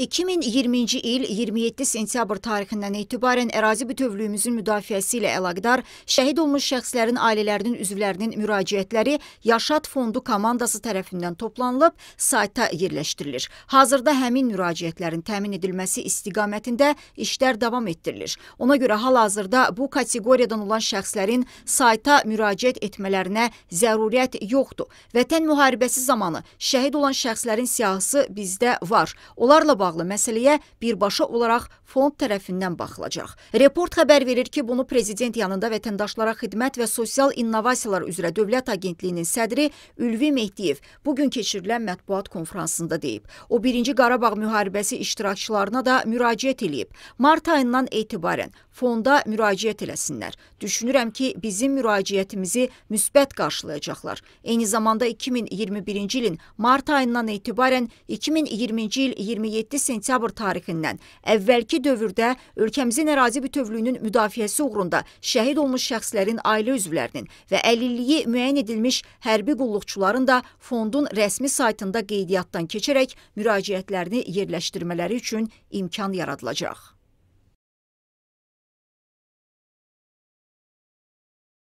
2020-ci il 27 sentyabr tarixindən etibarən ərazi bütövlüyümüzün müdafiəsi ilə əlaqədar şəhid olmuş şəxslərin ailələrinin üzvlərinin müraciətləri Yaşad Fondu komandası tərəfindən toplanılıb sayta yerləşdirilir. Hazırda həmin müraciətlərin təmin edilməsi istiqamətində işlər davam etdirilir. Ona görə hal-hazırda bu kateqoriyadan olan şəxslərin sayta müraciət etmələrinə zəruriyyət yoxdur. Vətən müharibəsi zamanı şəhid olan şəxslərin siyahısı bizdə var. Onlarla bağlı bağlı məsələyə birbaşa olaraq fond tərəfindən baxılacaq. Report xəbər verir ki, bunu prezident yanında vətəndaşlara xidmət və sosial innovasiyalar üzrə Dövlət Agentliyinin sədri Ülvi Mehdiyev bugün keçirilən mətbuat konfransında deyib. O, 1-ci Qarabağ müharibəsi iştirakçılarına da müraciət edib. Mart ayından etibarən fonda müraciət eləsinlər. Düşünürəm ki, bizim müraciətimizi müsbət qarşılayacaqlar. Eyni zamanda 2021-ci ilin mart ayından etibarən 2020-ci il 27 sentyabr tarixindən əvvəlki dövrdə ölkəmizin ərazi bütövlüyünün müdafiəsi uğrunda şəhid olmuş şəxslərin ailə üzvlərinin və əlilliyi müəyyən edilmiş hərbi qulluqçuların da fondun rəsmi saytında qeydiyyatdan keçərək müraciətlərini yerləşdirmələri üçün imkan yaradılacaq.